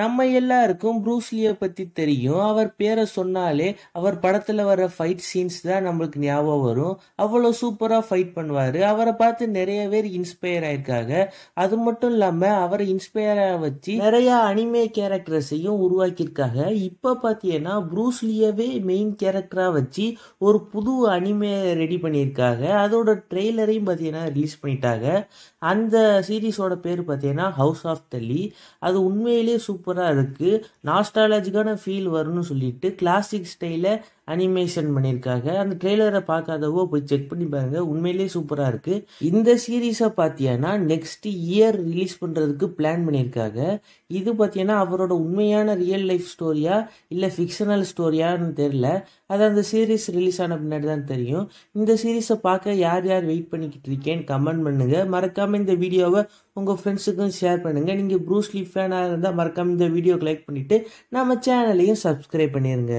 நம்ம எல்லாருக்கும் ப்ரூஸ்லியை பற்றி தெரியும் அவர் பேரை சொன்னாலே அவர் படத்தில் வர ஃபைட் சீன்ஸ் தான் நம்மளுக்கு ஞாபகம் வரும் அவ்வளோ சூப்பராக ஃபைட் பண்ணுவார் அவரை பார்த்து நிறைய பேர் இன்ஸ்பயர் ஆயிருக்காங்க அது மட்டும் இல்லாமல் அவரை இன்ஸ்பயர் வச்சு நிறைய அனிமே கேரக்டர்ஸையும் உருவாக்கியிருக்காங்க இப்போ பார்த்தீங்கன்னா ப்ரூஸ்லியவே மெயின் கேரக்டராக வச்சு ஒரு புது அனிமே ரெடி பண்ணியிருக்காங்க அதோட ட்ரெய்லரையும் பார்த்தீங்கன்னா ரிலீஸ் பண்ணிட்டாங்க அந்த சீரீஸோட பேர் பார்த்தீங்கன்னா ஹவுஸ் ஆஃப் தள்ளி அது உண்மையிலேயே சூப்பர் சூப்பராக இருக்குது நாஸ்டாலஜிக்கான ஃபீல் வரும்னு சொல்லிட்டு கிளாசிக் ஸ்டைலில் அனிமேஷன் பண்ணியிருக்காங்க அந்த ட்ரெய்லரை பார்க்காதவோ போய் செக் பண்ணி பாருங்கள் உண்மையிலேயே சூப்பராக இருக்குது இந்த சீரீஸை பார்த்தீங்கன்னா நெக்ஸ்ட் இயர் ரிலீஸ் பண்ணுறதுக்கு பிளான் பண்ணியிருக்காங்க இது பார்த்தீங்கன்னா அவரோட உண்மையான ரியல் லைஃப் ஸ்டோரியா இல்லை ஃபிக்ஷனல் ஸ்டோரியான்னு தெரில அது அந்த சீரீஸ் ரிலீஸ் ஆன பின்னாடி தான் தெரியும் இந்த சீரீஸை பார்க்க யார் யார் வெயிட் பண்ணிக்கிட்டு இருக்கேன்னு கமெண்ட் பண்ணுங்கள் மறக்காமல் இந்த வீடியோவை உங்கள் ஃப்ரெண்ட்ஸுக்கும் ஷேர் பண்ணுங்கள் நீங்கள் ப்ரூஸ்லி ஃபேனாக இருந்தால் மறக்காமல் இந்த வீடியோக்கு லைக் பண்ணிட்டு நம்ம சேனலையும் சப்ஸ்கிரைப் பண்ணிடுங்க